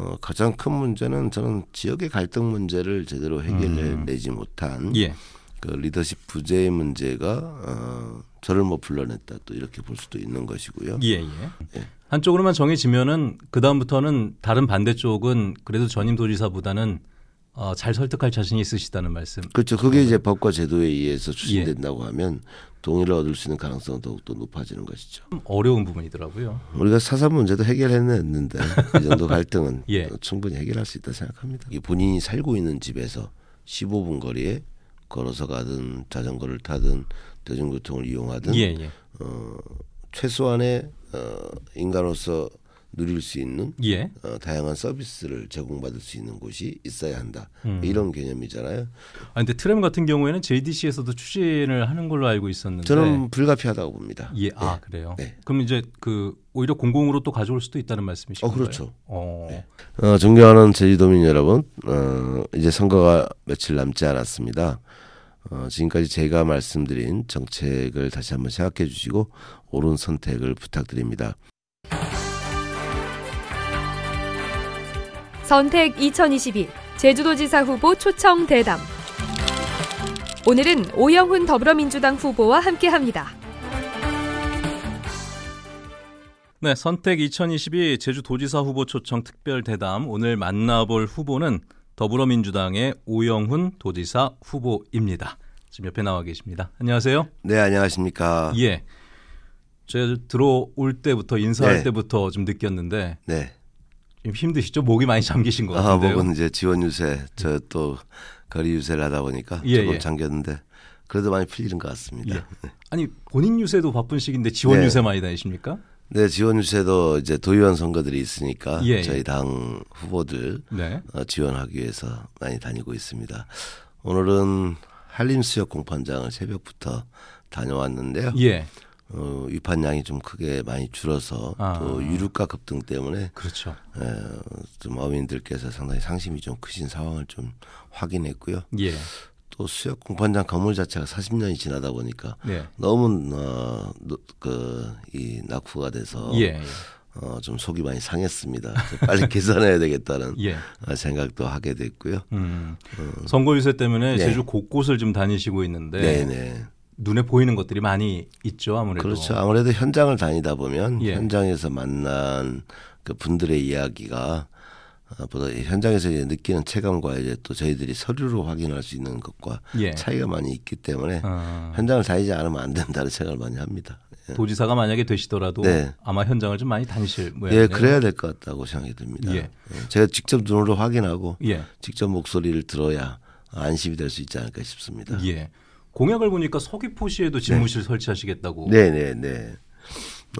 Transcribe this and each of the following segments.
어, 가장 큰 문제는 저는 지역의 갈등 문제를 제대로 해결해내지 음. 못한 예. 그 리더십 부재의 문제가 어, 저를 뭐 불러냈다 또 이렇게 볼 수도 있는 것이고요. 예, 예. 예. 한쪽으로만 정해지면은 그 다음부터는 다른 반대 쪽은 그래도 전임 도지사보다는 어, 잘 설득할 자신이 있으시다는 말씀. 그렇죠. 그게 네. 이제 법과 제도에 의해서 추진된다고 예. 하면 동의를 얻을 수 있는 가능성은 더욱더 높아지는 것이죠. 어려운 부분이더라고요. 우리가 사산 문제도 해결했는데 이 그 정도 갈등은 예. 충분히 해결할 수 있다 생각합니다. 본인이 살고 있는 집에서 15분 거리에 걸어서 가든 자전거를 타든 대중교통을 이용하든 예, 예. 어, 최소한의 어, 인간으로서 누릴 수 있는 예. 어, 다양한 서비스를 제공받을 수 있는 곳이 있어야 한다 음. 이런 개념이잖아요. 아 근데 트램 같은 경우에는 JDC에서도 추진을 하는 걸로 알고 있었는데 저는 불가피하다고 봅니다. 예, 아 네. 그래요. 네. 그럼 이제 그 오히려 공공으로 또 가져올 수도 있다는 말씀이시죠? 어 그렇죠. 어. 네. 어, 존경하는 제주도민 여러분, 어, 이제 선거가 며칠 남지 않았습니다. 어, 지금까지 제가 말씀드린 정책을 다시 한번 생각해 주시고 옳은 선택을 부탁드립니다. 선택 2022 제주도지사 후보 초청 대담. 오늘은 오영훈 더불어민주당 후보와 함께합니다. 네, 선택 2022 제주도지사 후보 초청 특별 대담 오늘 만나볼 후보는 더불어민주당의 오영훈 도지사 후보입니다. 지금 옆에 나와 계십니다. 안녕하세요. 네, 안녕하십니까. 예. 제가 들어올 때부터 인사할 네. 때부터 좀 느꼈는데 네. 힘드시죠? 목이 많이 잠기신 것 같아요. 아, 목은 이제 지원 유세, 저 또 거리 유세를 하다 보니까 예, 조금 예. 잠겼는데 그래도 많이 풀리는 것 같습니다. 예. 네. 아니 본인 유세도 바쁜 시기인데 지원 네. 유세 많이 다니십니까? 네, 지원 유세도 이제 도의원 선거들이 있으니까 예, 예. 저희 당 후보들 네. 어, 지원하기 위해서 많이 다니고 있습니다. 오늘은 한림수역 공판장을 새벽부터 다녀왔는데요. 예. 어, 위판량이 좀 크게 많이 줄어서 아. 또 유류가 급등 때문에 그렇죠. 에, 예, 좀 어민들께서 상당히 상심이 좀 크신 상황을 좀 확인했고요. 예. 또 수역 공판장 건물 자체가 40년이 지나다 보니까 예. 너무 어, 그이 낙후가 돼서 예, 예. 어, 좀 속이 많이 상했습니다. 빨리 개선해야 되겠다는 예. 아, 생각도 하게 됐고요. 음. 어, 선거 유세 때문에 네. 제주 곳곳을 좀 다니시고 있는데 네네. 네. 눈에 보이는 것들이 많이 있죠 아무래도 그렇죠 아무래도 현장을 다니다 보면 예. 현장에서 만난 그 분들의 이야기가 어, 보다 현장에서 이제 느끼는 체감과 이제 또 저희들이 서류로 확인할 수 있는 것과 예. 차이가 많이 있기 때문에 아. 현장을 다니지 않으면 안 된다는 생각을 많이 합니다. 예. 도지사가 만약에 되시더라도 네. 아마 현장을 좀 많이 다니실 모양이네요. 예, 그래야 될 것 같다고 생각이 듭니다. 예. 예. 제가 직접 눈으로 확인하고 예. 직접 목소리를 들어야 안심이 될 수 있지 않을까 싶습니다. 예. 공약을 보니까 서귀포시에도 네. 집무실 네. 설치하시겠다고. 네, 네네네.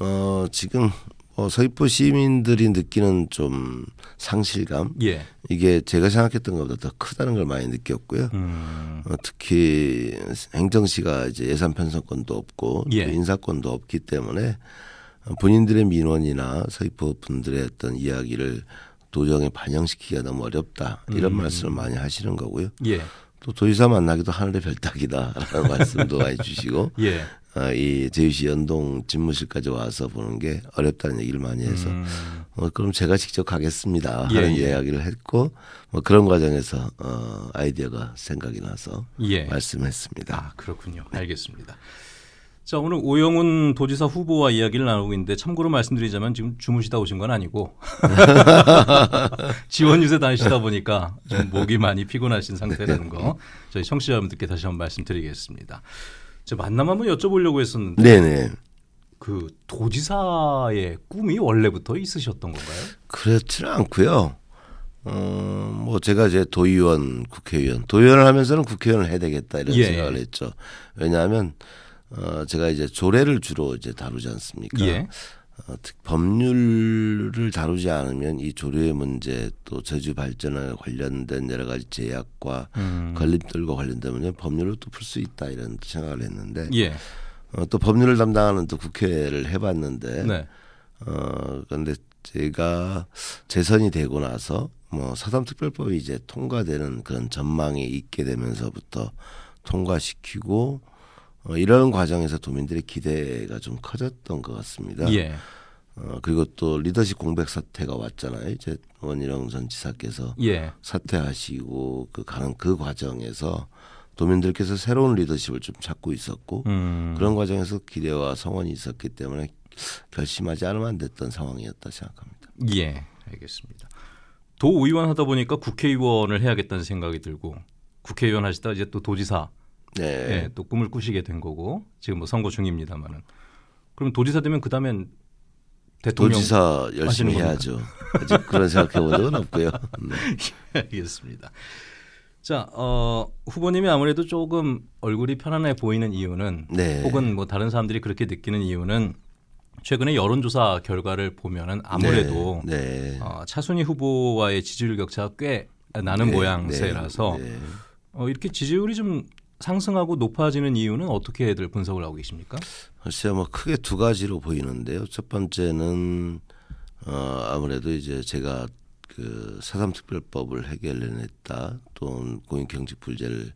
어 지금 어, 서귀포 시민들이 느끼는 좀 상실감 예. 이게 제가 생각했던 것보다 더 크다는 걸 많이 느꼈고요. 음. 어, 특히 행정시가 이제 예산 편성권도 없고 예. 인사권도 없기 때문에 본인들의 민원이나 서귀포 분들의 어떤 이야기를 도정에 반영시키기가 너무 어렵다 이런 음. 말씀을 많이 하시는 거고요. 예. 또 도지사 만나기도 하늘의 별 따기다라는 말씀도 해 주시고 예. 어, 이 제주시 연동 집무실까지 와서 보는 게 어렵다는 얘기를 많이 해서 음. 어, 그럼 제가 직접 가겠습니다 예, 하는 예, 예. 이야기를 했고 뭐 그런 과정에서 어, 아이디어가 생각이 나서 예. 말씀했습니다. 아 그렇군요. 알겠습니다. 자, 오늘 오영훈 도지사 후보와 이야기를 나누고 있는데 참고로 말씀드리자면 지금 주무시다 오신 건 아니고 지원 유세 다니시다 보니까 좀 목이 많이 피곤하신 상태라는 거 저희 청취자분들께 여러 다시 한번 말씀드리겠습니다. 저 만남 한번 여쭤보려고 했었는데 네네. 그 도지사의 꿈이 원래부터 있으셨던 건가요? 그렇지는 않고요. 어, 뭐 제가 이제 도의원, 국회의원, 도의원을 하면서는 국회의원을 해야 되겠다 이런 예. 예. 생각을 했죠. 왜냐하면 어, 제가 이제 조례를 주로 이제 다루지 않습니까? 예. 어, 법률을 다루지 않으면 이 조례의 문제 또 제주 발전에 관련된 여러 가지 제약과 음. 걸림돌과 관련된 문제 법률을 또 풀 수 있다 이런 생각을 했는데 예. 어, 또 법률을 담당하는 또 국회를 해봤는데 네. 어 근데 제가 재선이 되고 나서 뭐 사담특별법이 이제 통과되는 그런 전망이 있게 되면서부터 통과시키고 어, 이런 과정에서 도민들의 기대가 좀 커졌던 것 같습니다. 예. 어, 그리고 또 리더십 공백 사태가 왔잖아요. 이제 원희룡 전 지사께서 예. 사퇴하시고 그 가는 그 과정에서 도민들께서 새로운 리더십을 좀 찾고 있었고 음. 그런 과정에서 기대와 성원이 있었기 때문에 결심하지 않으면 안 됐던 상황이었다 생각합니다. 예, 알겠습니다. 도의원 하다 보니까 국회의원을 해야겠다는 생각이 들고 국회의원 하시다 이제 또 도지사 네. 네. 또 꿈을 꾸시게 된 거고 지금 뭐 선거 중입니다만은 그럼 도지사 되면 그 다음엔 대통령 도지사 열심히 해야죠. 아직 그런 생각해 본 적은 없고요. 네. 알겠습니다. 자, 어, 후보님이 아무래도 조금 얼굴이 편안해 보이는 이유는 네. 혹은 뭐 다른 사람들이 그렇게 느끼는 이유는 최근에 여론조사 결과를 보면은 아무래도 네. 네. 어, 차순희 후보와의 지지율 격차가 꽤 나는 네, 모양새라서 네, 네. 어, 이렇게 지지율이 좀 상승하고 높아지는 이유는 어떻게들 분석을 하고 계십니까? 글쎄요, 뭐 크게 두 가지로 보이는데요. 첫 번째는 어, 아무래도 이제 제가 그 사삼특별법을 해결해냈다, 또 공인경직불제를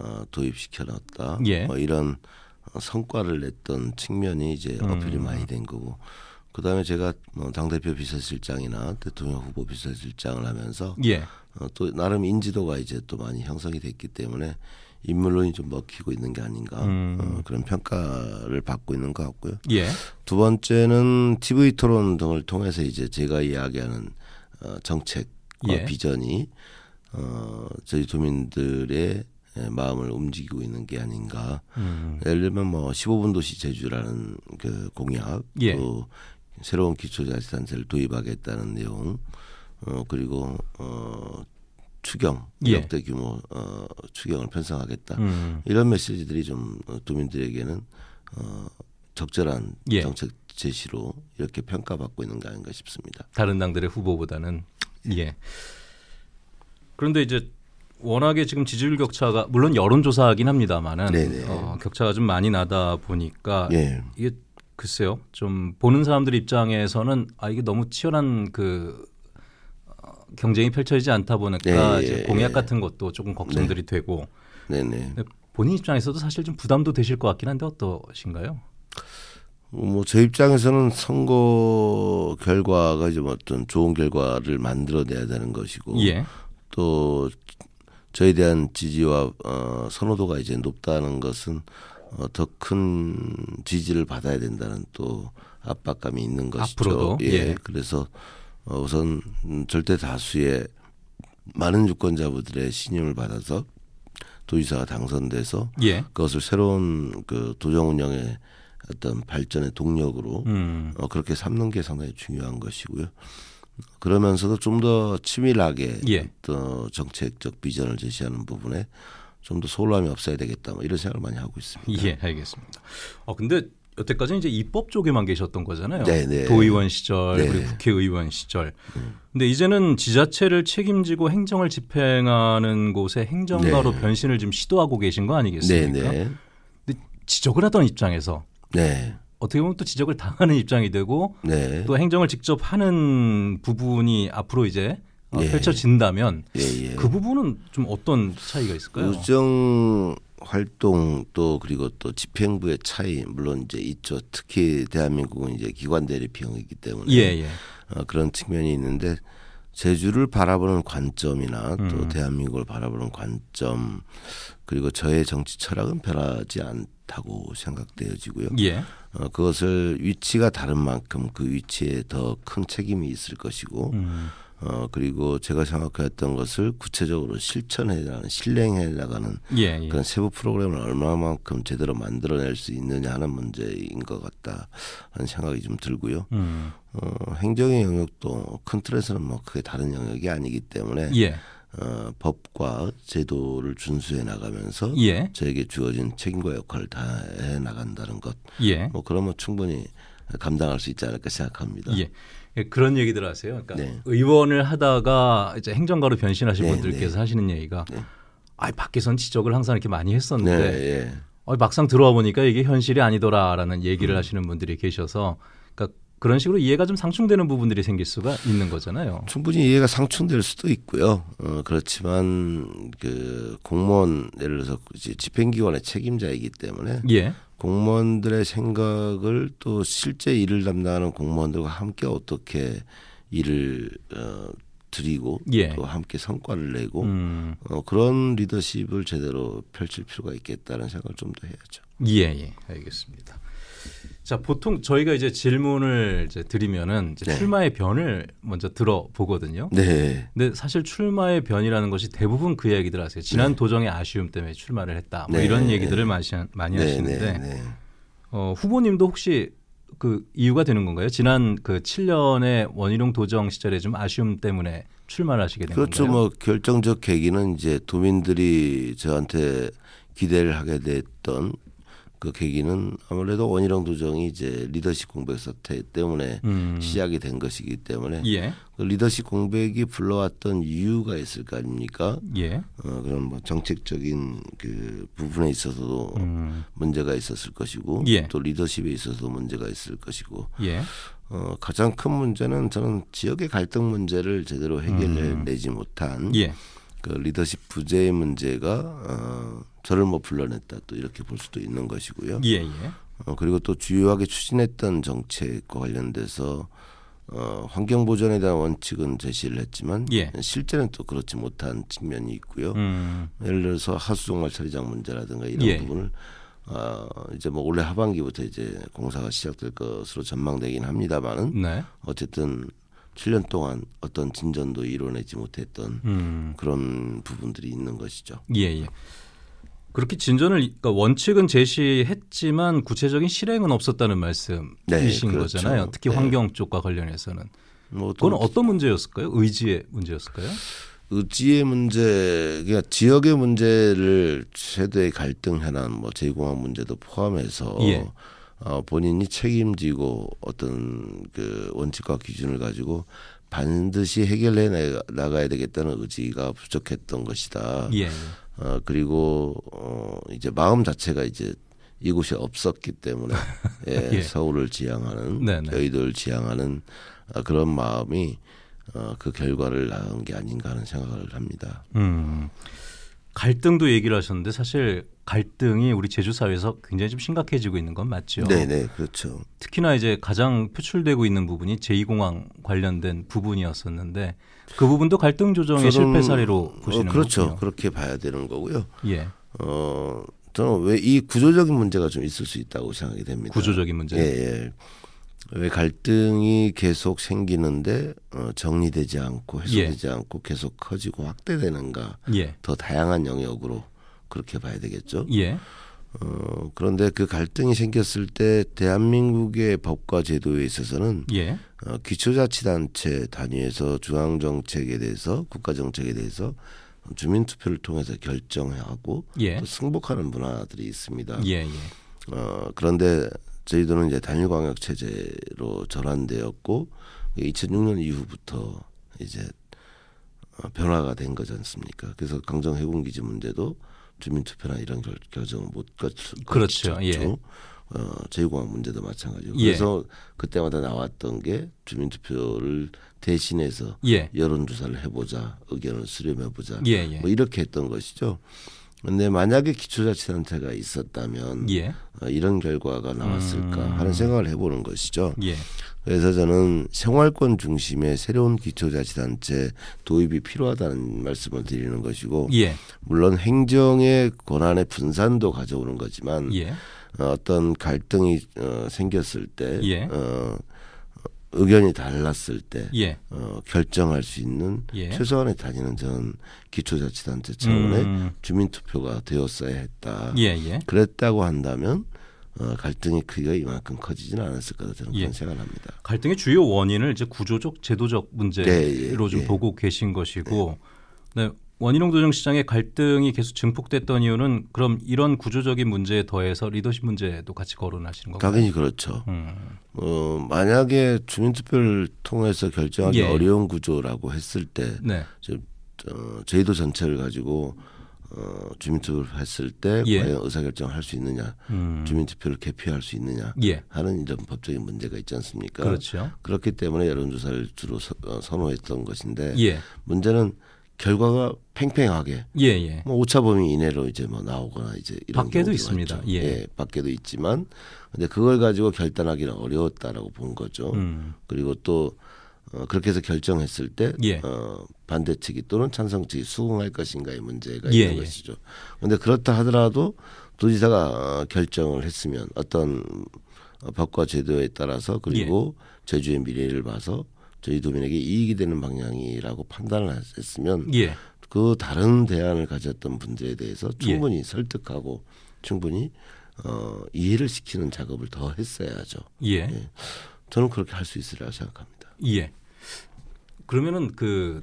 어, 도입시켜놨다, 예. 뭐 이런 성과를 냈던 측면이 이제 음. 어필이 음. 많이 된 거고. 그 다음에 제가 뭐 당대표 비서실장이나 대통령 후보 비서실장을 하면서 예. 어, 또 나름 인지도가 이제 또 많이 형성이 됐기 때문에 인물론이 좀 먹히고 있는 게 아닌가 음. 어, 그런 평가를 받고 있는 것 같고요. 예. 두 번째는 TV 토론 등을 통해서 이제 제가 이야기하는 어, 정책과 예. 비전이 어, 저희 도민들의 예, 마음을 움직이고 있는 게 아닌가. 음. 예를 들면 뭐 15분 도시 제주라는 그 공약, 예. 또 새로운 기초자치단체를 도입하겠다는 내용, 어, 그리고 어, 추경 예. 역대 규모 어, 추경을 편성하겠다 음. 이런 메시지들이 좀 어, 도민들에게는 어, 적절한 예. 정책 제시로 이렇게 평가받고 있는 거 아닌가 싶습니다. 다른 당들의 후보보다는 예. 예. 그런데 이제 워낙에 지금 지지율 격차가 물론 여론조사하긴 합니다만은 어, 격차가 좀 많이 나다 보니까 예. 이게 글쎄요 좀 보는 사람들 입장에서는 아 이게 너무 치열한 그 경쟁이 펼쳐지지 않다 보니까 네, 예, 공약 예. 같은 것도 조금 걱정들이 네. 되고 네네. 네. 본인 입장에서도 사실 좀 부담도 되실 것 같긴 한데 어떠신가요? 뭐 제 입장에서는 선거 결과가 좀 뭐 어떤 좋은 결과를 만들어내야 되는 것이고 예. 또 저에 대한 지지와 어, 선호도가 이제 높다는 것은 어, 더 큰 지지를 받아야 된다는 또 압박감이 있는 것이죠. 앞으로도? 예. 예. 그래서 어, 우선 절대 다수의 많은 유권자분들의 신임을 받아서 도지사가 당선돼서 예. 그것을 새로운 그 도정 운영의 어떤 발전의 동력으로 음. 어, 그렇게 삼는 게 상당히 중요한 것이고요. 그러면서도 좀 더 치밀하게 예. 또 정책적 비전을 제시하는 부분에 좀 더 소홀함이 없어야 되겠다 뭐 이런 생각을 많이 하고 있습니다. 예, 알겠습니다. 어 근데 여태까지 이제 입법 쪽에만 계셨던 거잖아요. 네네. 네. 도의원 시절 네네. 그리고 국회의원 시절. 음. 근데 이제는 지자체를 책임지고 행정을 집행하는 곳의 행정가로 네. 변신을 지금 시도하고 계신 거 아니겠습니까? 네네. 네. 근데 지적을 하던 입장에서 네. 어떻게 보면 또 지적을 당하는 입장이 되고 네. 또 행정을 직접 하는 부분이 앞으로 이제 어, 예. 펼쳐진다면 예, 예. 그 부분은 좀 어떤 차이가 있을까요? 의정 활동 또 그리고 또 집행부의 차이 물론 이제 있죠. 특히 대한민국은 이제 기관 대리비용이기 때문에 예, 예. 어, 그런 측면이 있는데 제주를 바라보는 관점이나 또 음. 대한민국을 바라보는 관점 그리고 저의 정치 철학은 변하지 않다고 생각되어지고요. 예. 어, 그것을 위치가 다른 만큼 그 위치에 더 큰 책임이 있을 것이고. 음. 어 그리고 제가 생각했던 것을 구체적으로 실천해 나가는 실행해 나가는 예, 예. 그런 세부 프로그램을 얼마만큼 제대로 만들어낼 수 있느냐 하는 문제인 것 같다 하는 생각이 좀 들고요. 음. 어, 행정의 영역도 큰 틀에서는 뭐 크게 다른 영역이 아니기 때문에 예. 어, 법과 제도를 준수해 나가면서 예. 저에게 주어진 책임과 역할을 다해 나간다는 것, 예. 뭐 그러면 충분히 감당할 수 있지 않을까 생각합니다. 예. 예, 그런 얘기들 하세요. 그러니까 네. 의원을 하다가 이제 행정가로 변신하신 네, 분들께서 네. 하시는 얘기가 아, 밖에선 지적을 항상 이렇게 많이 했었는데 네, 예. 어, 막상 들어와 보니까 이게 현실이 아니더라라는 얘기를 음. 하시는 분들이 계셔서 그러니까 그런 식으로 이해가 좀 상충되는 부분들이 생길 수가 있는 거잖아요. 충분히 이해가 상충될 수도 있고요. 어, 그렇지만 그 공무원 예를 들어서 집행기관의 책임자이기 때문에 예. 공무원들의 생각을 또 실제 일을 담당하는 공무원들과 함께 어떻게 일을 어, 드리고 예. 또 함께 성과를 내고 음. 어, 그런 리더십을 제대로 펼칠 필요가 있겠다는 생각을 좀 더 해야죠. 예, 예, 알겠습니다. 자, 보통 저희가 이제 질문을 이제 드리면은 이제 네. 출마의 변을 먼저 들어보거든요. 네. 근데 사실 출마의 변이라는 것이 대부분 그얘기들 하세요. 지난 네. 도정의 아쉬움 때문에 출마를 했다. 뭐 네. 이런 얘기들을 많이, 많이 네, 하시는데 네, 네. 어, 후보님도 혹시 그 이유가 되는 건가요? 지난 그 7년의 원희룡 도정 시절에 좀 아쉬움 때문에 출마를 하시게 된 그렇죠. 건가요? 그렇죠. 뭐 결정적 계기는 이제 도민들이 저한테 기대를 하게 됐던 그 계기는 아무래도 원희룡 도정이 이제 리더십 공백 사태 때문에 음. 시작이 된 것이기 때문에 예. 그 리더십 공백이 불러왔던 이유가 있을 거 아닙니까? 예. 어, 그런 뭐 정책적인 그 부분에 있어서도 음. 문제가 있었을 것이고 예. 또 리더십에 있어서도 문제가 있을 것이고 예. 어, 가장 큰 문제는 저는 지역의 갈등 문제를 제대로 해결해내지 음. 못한 예. 그 리더십 부재의 문제가 어, 저를 뭐 불러냈다 또 이렇게 볼 수도 있는 것이고요. 예, 예. 어, 그리고 또 주요하게 추진했던 정책과 관련돼서 어, 환경 보전에 대한 원칙은 제시를 했지만 예. 실제는 또 그렇지 못한 측면이 있고요. 음. 예를 들어서 하수종말 처리장 문제라든가 이런 예. 부분을 어, 이제 뭐 올해 하반기부터 이제 공사가 시작될 것으로 전망되긴 합니다만은 네. 어쨌든 7년 동안 어떤 진전도 이뤄내지 못했던 음. 그런 부분들이 있는 것이죠. 예, 예. 그렇게 진전을 그러니까 원칙은 제시했지만 구체적인 실행은 없었다는 네, 말씀이신 네, 그렇죠. 거잖아요. 특히 네. 환경 쪽과 관련해서는 뭐 그건 어떤 문제였을까요? 의지의 문제였을까요? 의지의 문제, 그러니까 지역의 문제를 최대의 갈등 현안, 뭐제공한 문제도 포함해서 예. 어, 본인이 책임지고 어떤 그 원칙과 기준을 가지고 반드시 해결해 나가야 되겠다는 의지가 부족했던 것이다. 예. 어, 그리고 어, 이제 마음 자체가 이제 이곳이 없었기 때문에 예, 예. 서울을 지향하는 네네. 여의도를 네. 지향하는 어, 그런 마음이 어, 그 결과를 낳은 게 아닌가 하는 생각을 합니다. 음. 갈등도 얘기를 하셨는데 사실 갈등이 우리 제주 사회에서 굉장히 좀 심각해지고 있는 건 맞죠. 네, 네, 그렇죠. 특히나 이제 가장 표출되고 있는 부분이 제2공항 관련된 부분이었었는데 그 부분도 갈등 조정의 실패 사례로 어, 보시는 어, 그렇죠. 거군요. 그렇게 봐야 되는 거고요. 예. 어, 저는 왜 이 구조적인 문제가 좀 있을 수 있다고 생각이 됩니다. 구조적인 문제. 예, 예. 왜 갈등이 계속 생기는데 어, 정리되지 않고 해소되지 예. 않고 계속 커지고 확대되는가? 예. 더 다양한 영역으로 그렇게 봐야 되겠죠. 예. 어, 그런데 그 갈등이 생겼을 때 대한민국의 법과 제도에 있어서는 예. 어, 기초자치단체 단위에서 중앙 정책에 대해서 국가 정책에 대해서 주민 투표를 통해서 결정하고 예. 또 승복하는 문화들이 있습니다. 예, 예. 어, 그런데 저희도는 이제 단일 광역 체제로 전환되었고 2006년 이후부터 이제 어, 변화가 된 거지 않습니까? 그래서 강정 해군기지 문제도 주민투표나 이런 결, 결정을 못 거쳤죠. 그렇죠. 예. 어, 제휴공항 문제도 마찬가지고 예. 그래서 그때마다 나왔던 게 주민투표를 대신해서 예. 여론조사를 해보자 의견을 수렴해보자 예, 예. 뭐 이렇게 했던 것이죠. 근데 만약에 기초자치단체가 있었다면 예. 어, 이런 결과가 나왔을까 음. 하는 생각을 해보는 것이죠. 예. 그래서 저는 생활권 중심의 새로운 기초자치단체 도입이 필요하다는 말씀을 드리는 것이고, 예. 물론 행정의 권한의 분산도 가져오는 거지만 예. 어, 어떤 갈등이 어, 생겼을 때 예. 어, 의견이 달랐을 때 예. 어, 결정할 수 있는 예. 최소한의 단위는 전 기초자치단체 차원의 음. 주민투표가 되었어야 했다. 예예. 예. 그랬다고 한다면 어, 갈등의 크기가 이만큼 커지지는 않았을 거다 저는 예. 그런 생각을 합니다. 갈등의 주요 원인을 이제 구조적 제도적 문제로 네, 예, 좀 예. 보고 계신 것이고 네. 네 원희룡 도정시장의 갈등이 계속 증폭됐던 이유는 그럼 이런 구조적인 문제에 더해서 리더십 문제도 같이 거론하시는 거죠. 당연히 그렇죠. 음. 어, 만약에 주민투표를 통해서 결정하기 예. 어려운 구조라고 했을 때, 네. 즉, 저, 제도 전체를 가지고 어, 주민투표를 했을 때 예. 과연 의사결정을 할 수 있느냐, 음. 주민투표를 개표할 수 있느냐 예. 하는 이런 법적인 문제가 있지 않습니까? 그렇죠. 그렇기 때문에 여론조사를 주로 서, 어, 선호했던 것인데 예. 문제는 결과가 팽팽하게 예, 예. 뭐 오차범위 이내로 이제 뭐 나오거나 이제 이런 밖에도 있습니다. 예. 예. 밖에도 있지만 근데 그걸 가지고 결단하기는 어려웠다라고 본 거죠. 음. 그리고 또 어, 그렇게 해서 결정했을 때 예. 어, 반대 측이 또는 찬성 측이 수긍할 것인가의 문제가 예, 있는 예. 것이죠. 근데 그렇다 하더라도 도지사가 어, 결정을 했으면 어떤 어, 법과 제도에 따라서 그리고 예. 제주의 미래를 봐서 저희 도민에게 이익이 되는 방향이라고 판단을 했으면 예. 그 다른 대안을 가졌던 분들에 대해서 충분히 예. 설득하고 충분히 어, 이해를 시키는 작업을 더 했어야죠. 예. 예. 저는 그렇게 할 수 있으리라 생각합니다. 예. 그러면은 그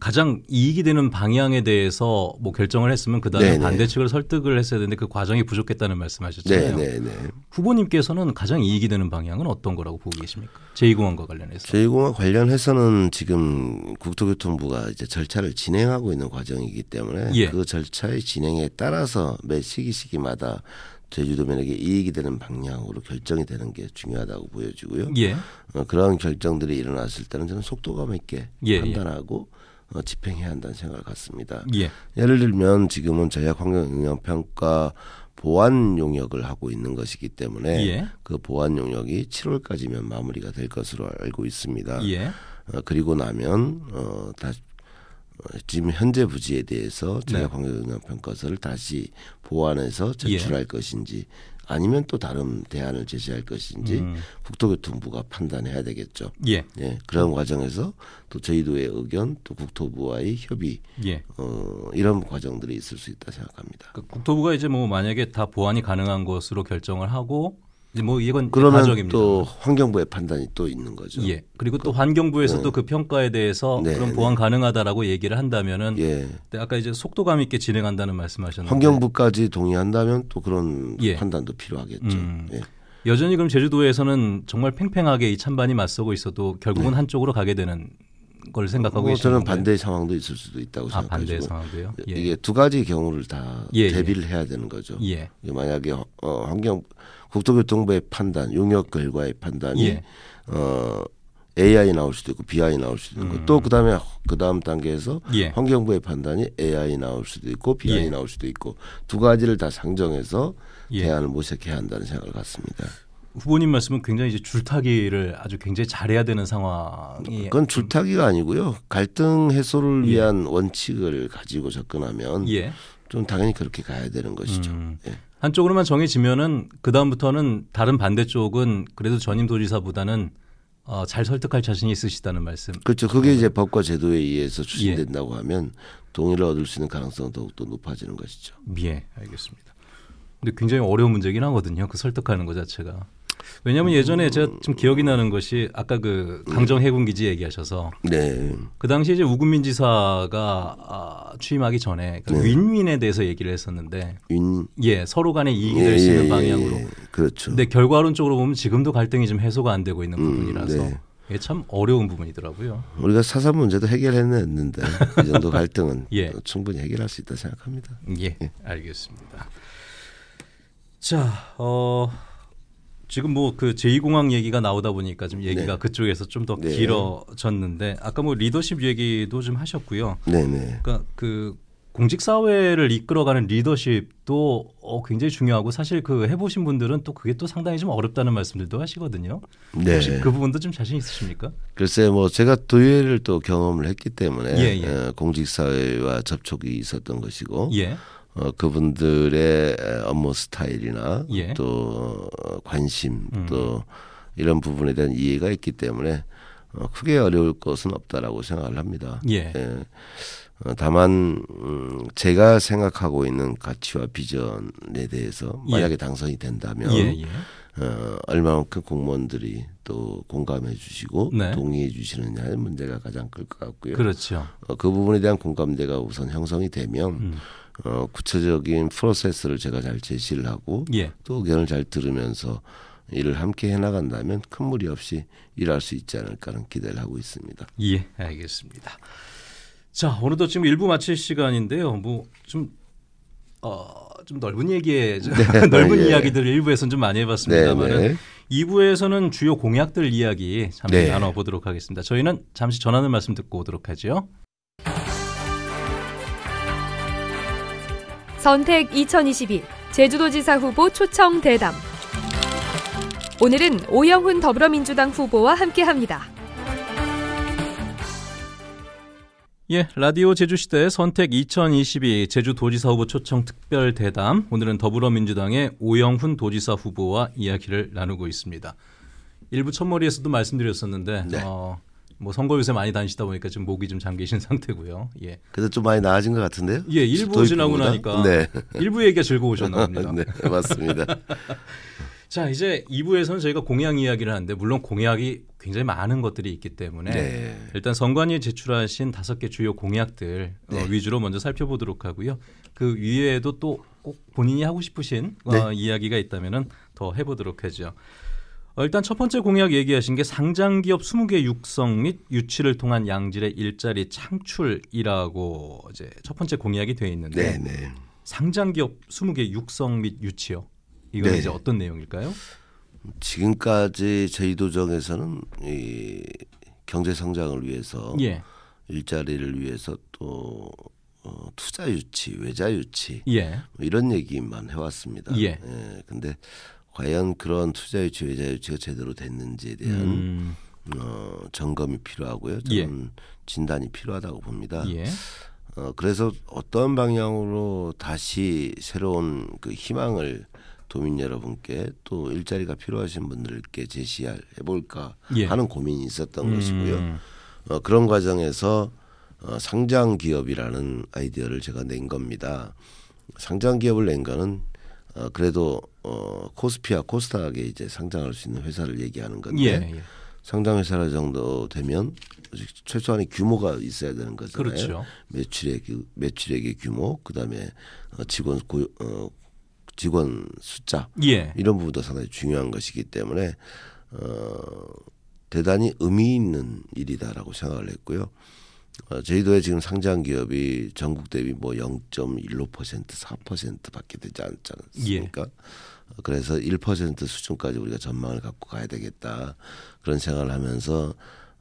가장 이익이 되는 방향에 대해서 뭐 결정을 했으면 그다음에 네, 네. 반대 측을 설득을 했어야 되는데 그 과정이 부족했다는 말씀하셨잖아요. 네네네. 네, 후보님께서는 가장 이익이 되는 방향은 어떤 거라고 보고 계십니까? 제2공항과 관련해서. 제2공항 관련해서는 지금 국토교통부가 이제 절차를 진행하고 있는 과정이기 때문에 예. 그 절차의 진행에 따라서 매 시기 시기마다 제주도민에게 이익이 되는 방향으로 결정이 되는 게 중요하다고 보여지고요. 예. 어, 그런 결정들이 일어났을 때는 저는 속도감 있게 예, 예. 판단하고 예. 어, 집행해야 한다는 생각을 갖습니다. 예. 예를 들면 지금은 전략 환경 영향 평가 보완 용역을 하고 있는 것이기 때문에 예. 그 보완 용역이 7월까지면 마무리가 될 것으로 알고 있습니다. 예. 어, 그리고 나면 어, 다 어, 지금 현재 부지에 대해서 전략 네. 환경 영향 평가서를 다시 보완해서 제출할 예. 것인지 아니면 또 다른 대안을 제시할 것인지 음. 국토교통부가 판단해야 되겠죠. 예. 예. 그런 과정에서 또 저희도의 의견 또 국토부와의 협의 예. 어, 이런 과정들이 있을 수 있다 생각합니다. 그러니까 국토부가 이제 뭐 만약에 다 보완이 가능한 것으로 결정을 하고 이제 뭐 이건 그러면 가족입니다. 또 환경부의 판단이 또 있는 거죠. 예. 그리고 또 환경부에서도 네. 그 평가에 대해서 네. 그런 네. 보완 가능하다라고 얘기를 한다면은 예. 네, 아까 이제 속도감 있게 진행한다는 말씀하셨는데 환경부까지 동의한다면 또 그런 예. 판단도 필요하겠죠. 음. 예. 여전히 그럼 제주도에서는 정말 팽팽하게 이 찬반이 맞서고 있어도 결국은 네. 한쪽으로 가게 되는 걸 생각하고 뭐 저는 반대 상황도 있을 수도 있다고 아, 생각하고 상황도요? 예, 예. 이게 두 가지 경우를 다 예, 예. 대비를 예. 해야 되는 거죠. 예. 만약에 어, 환경 국토교통부의 판단, 용역 결과의 판단이 예. 어 AI 나올 수도 있고 BI 나올 수도 있고 음. 또 그다음에 그다음 단계에서 예. 환경부의 판단이 AI 나올 수도 있고 BI 예. 나올 수도 있고 두 가지를 다 상정해서 예. 대안을 모색해야 한다는 생각을 갖습니다. 후보님 말씀은 굉장히 이제 줄타기를 아주 굉장히 잘해야 되는 상황이 그건 줄타기가 아니고요. 갈등 해소를 예. 위한 원칙을 가지고 접근하면 예. 좀 당연히 그렇게 가야 되는 것이죠. 음. 예. 한쪽으로만 정해지면은 그다음부터는 다른 반대쪽은 그래도 전임 도지사보다는 어, 잘 설득할 자신이 있으시다는 말씀. 그렇죠. 그게 이제 네. 법과 제도에 의해서 추진된다고 예. 하면 동의를 얻을 수 있는 가능성은 더욱더 높아지는 것이죠. 예, 알겠습니다. 근데 굉장히 어려운 문제긴 하거든요. 그 설득하는 것 자체가. 왜냐하면 예전에 제가 좀 기억이 나는 것이 아까 그 강정 해군 기지 얘기하셔서 네. 그 당시 에 이제 우금민 지사가 아, 취임하기 전에 그러니까 네. 윈윈에 대해서 얘기를 했었는데 윈. 예 서로 간에 이익이 될수 예, 있는 예, 예, 방향으로 예, 그렇죠. 근데 결과론적으로 보면 지금도 갈등이 좀 해소가 안 되고 있는 음, 부분이라서 네. 참 어려운 부분이더라고요. 우리가 사사 문제도 해결했는데 이 그 정도 갈등은 예. 충분히 해결할 수 있다 생각합니다. 예, 예. 알겠습니다. 자, 어. 지금 뭐 그 제2공항 얘기가 나오다 보니까 좀 얘기가 네. 그쪽에서 좀더 네. 길어졌는데 아까 뭐 리더십 얘기도 좀 하셨고요. 네, 네. 그러니까 그 공직 사회를 이끌어가는 리더십도 어, 굉장히 중요하고 사실 그 해보신 분들은 또 그게 또 상당히 좀 어렵다는 말씀들도 하시거든요. 네. 혹시 그 부분도 좀 자신 있으십니까? 글쎄 뭐 제가 두 해를 또 경험을 했기 때문에 예, 예. 어, 공직 사회와 접촉이 있었던 것이고 예. 어, 그분들의 업무 스타일이나 예. 또 어, 관심 음. 또 이런 부분에 대한 이해가 있기 때문에 어, 크게 어려울 것은 없다라고 생각을 합니다. 예. 예. 어, 다만 음, 제가 생각하고 있는 가치와 비전에 대해서 예. 만약에 예. 당선이 된다면 예, 예, 어, 얼마만큼 공무원들이 또 공감해 주시고 네. 동의해 주시느냐의 문제가 가장 클 것 같고요. 그렇죠. 어, 그 부분에 대한 공감대가 우선 형성이 되면 음. 어, 구체적인 프로세스를 제가 잘 제시를 하고 예. 또 의견을 잘 들으면서 일을 함께 해나간다면 큰 무리 없이 일할 수 있지 않을까 하는 기대를 하고 있습니다. 예, 알겠습니다. 자, 오늘도 지금 일부 마칠 시간인데요. 뭐 좀 어, 좀 넓은 얘기에 네. 넓은 예. 이야기들을 일부에서는 좀 많이 해봤습니다만은 네, 네. 이부에서는 주요 공약들 이야기 잠시 네. 나눠보도록 하겠습니다. 저희는 잠시 전하는 말씀 듣고 오도록 하죠. 선택 2022 제주도지사 후보 초청 대담. 오늘은 오영훈 더불어민주당 후보와 함께합니다. 예, 라디오 제주시대 선택 2022 제주도지사 후보 초청 특별 대담. 오늘은 더불어민주당의 오영훈 도지사 후보와 이야기를 나누고 있습니다. 일부 첫머리에서도 말씀드렸었는데 네. 어, 뭐 선거 요새 많이 다니시다 보니까 지금 목이 좀 잠기신 상태고요. 예. 그래도 좀 많이 나아진 것 같은데요? 예, 일부 지나고 나니까 네. 일부 얘기가 즐거우셨나 네, 봅니다. 네, 맞습니다. 자, 이제 2부에서는 저희가 공약 이야기를 하는데 물론 공약이 굉장히 많은 것들이 있기 때문에 네. 일단 선관위 제출하신 다섯 개 주요 공약들 어, 네. 어, 위주로 먼저 살펴보도록 하고요. 그 위에도 또 꼭 본인이 하고 싶으신 어, 네. 어, 이야기가 있다면은 더 해보도록 하죠. 어, 일단 첫 번째 공약 얘기하신 게 상장 기업 20개 육성 및 유치를 통한 양질의 일자리 창출이라고 이제 첫 번째 공약이 돼 있는데 네네. 네. 상장 기업 20개 육성 및 유치요. 이건 네. 이제 어떤 내용일까요? 지금까지 저희 도정에서는 이 경제 성장을 위해서 예. 일자리를 위해서 또 어, 투자 유치, 외자 유치 예. 뭐 이런 얘기만 해왔습니다. 예. 예. 근데 과연 그런 투자 유치 외자 유치가 제대로 됐는지에 대한 음. 어, 점검이 필요하고요. 저는 예. 진단이 필요하다고 봅니다. 예. 어, 그래서 어떤 방향으로 다시 새로운 그 희망을 도민 여러분께 또 일자리가 필요하신 분들께 제시 해볼까 예. 하는 고민이 있었던 음. 것이고요. 어, 그런 과정에서 어, 상장 기업이라는 아이디어를 제가 낸 겁니다. 상장 기업을 낸 거는 어, 그래도 어, 코스피와 코스닥에 이제 상장할 수 있는 회사를 얘기하는 건데 예, 예. 상장 회사 정도 되면 최소한의 규모가 있어야 되는 거잖아요. 그렇죠. 매출액 매출액의 규모, 그다음에 어, 직원 고, 어, 직원 숫자 예. 이런 부분도 상당히 중요한 것이기 때문에 어, 대단히 의미 있는 일이다라고 생각을 했고요. 어, 제주도에 지금 상장 기업이 전국 대비 뭐 0.15% 4%밖에 되지 않지 않습니까? 예. 어, 그래서 1% 수준까지 우리가 전망을 갖고 가야 되겠다 그런 생각을 하면서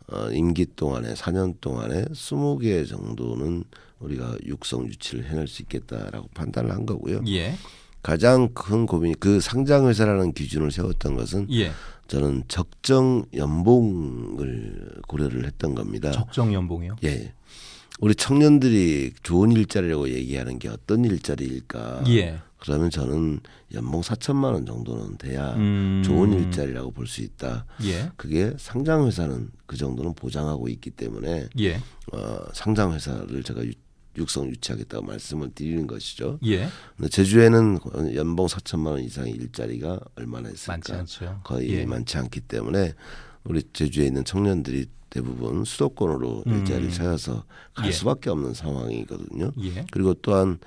어, 임기 동안에 4년 동안에 20개 정도는 우리가 육성 유치를 해낼 수 있겠다라고 판단을 한 거고요. 예. 가장 큰 고민이 그 상장회사라는 기준을 세웠던 것은 예. 저는 적정 연봉을 고려를 했던 겁니다. 적정 연봉이요? 예. 우리 청년들이 좋은 일자리라고 얘기하는 게 어떤 일자리일까? 예. 그러면 저는 연봉 4천만 원 정도는 돼야 음... 좋은 일자리라고 볼 수 있다. 예. 그게 상장 회사는 그 정도는 보장하고 있기 때문에 예. 어, 상장 회사를 제가 육성 유치하겠다고 말씀을 드리는 것이죠. 예. 제주에는 연봉 4천만 원이상 일자리가 얼마나 있을까? 거의 예. 많지 않기 때문에 우리 제주에 있는 청년들이 대부분 수도권으로 음. 일자리를 찾아서 갈 예. 수밖에 없는 상황이거든요. 예. 그리고 또한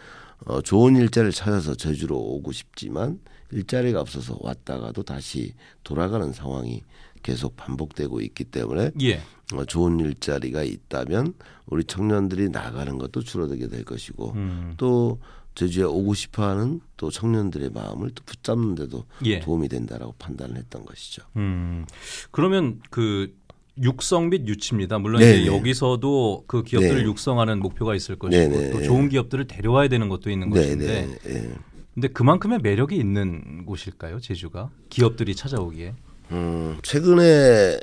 어, 좋은 일자리를 찾아서 제주로 오고 싶지만 일자리가 없어서 왔다가도 다시 돌아가는 상황이 계속 반복되고 있기 때문에 예. 어, 좋은 일자리가 있다면 우리 청년들이 나가는 것도 줄어들게 될 것이고 음. 또 제주에 오고 싶어하는 또 청년들의 마음을 또 붙잡는데도 예. 도움이 된다라고 판단을 했던 것이죠. 음. 그러면 그 육성 및 유치입니다. 물론 네 이제 네. 여기서도 그 기업들을 네 육성하는 목표가 있을 것이고 네네. 네, 또 네. 좋은 기업들을 데려와야 되는 것도 있는 것인데. 근데 그만큼의 매력이 있는 곳일까요, 제주가? 기업들이 찾아오기에. 음, 최근 에,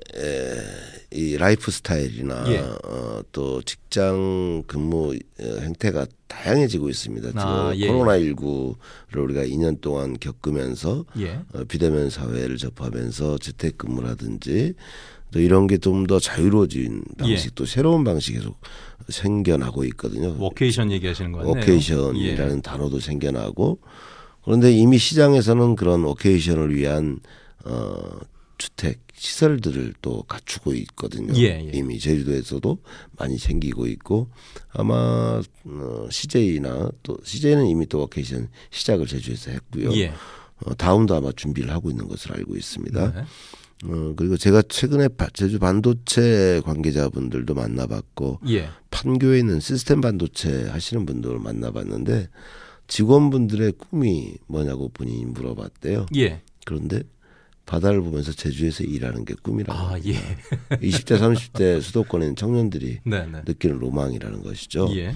이 라이프 스타일이나 예. 어, 또 직장 근무 어, 행태가 다양해지고 있습니다. 지금 아, 예. 코로나19를 우리가 2년 동안 겪으면서 예. 어, 비대면 사회를 접하면서 재택근무라든지 또 이런 게 좀 더 자유로워진 예. 방식 또 새로운 방식이 계속 생겨나고 있거든요. 워케이션 얘기하시는 거예요 워케이션이라는 예. 단어도 생겨나고 그런데 이미 시장에서는 그런 워케이션을 위한 어, 주택 시설들을 또 갖추고 있거든요. 예, 예. 이미 제주도에서도 많이 생기고 있고 아마 어, CJ나 또 CJ는 이미 또 워케이션 시작을 제주에서 했고요. 예. 어, 다운도 아마 준비를 하고 있는 것을 알고 있습니다. 네. 어, 그리고 제가 최근에 제주 반도체 관계자분들도 만나봤고 예. 판교에 있는 시스템 반도체 하시는 분들을 만나봤는데 직원분들의 꿈이 뭐냐고 본인이 물어봤대요. 예. 그런데 바다를 보면서 제주에서 일하는 게 꿈이라고. 아, 예. 20대, 30대 수도권인 청년들이 네, 네. 느끼는 로망이라는 것이죠. 예.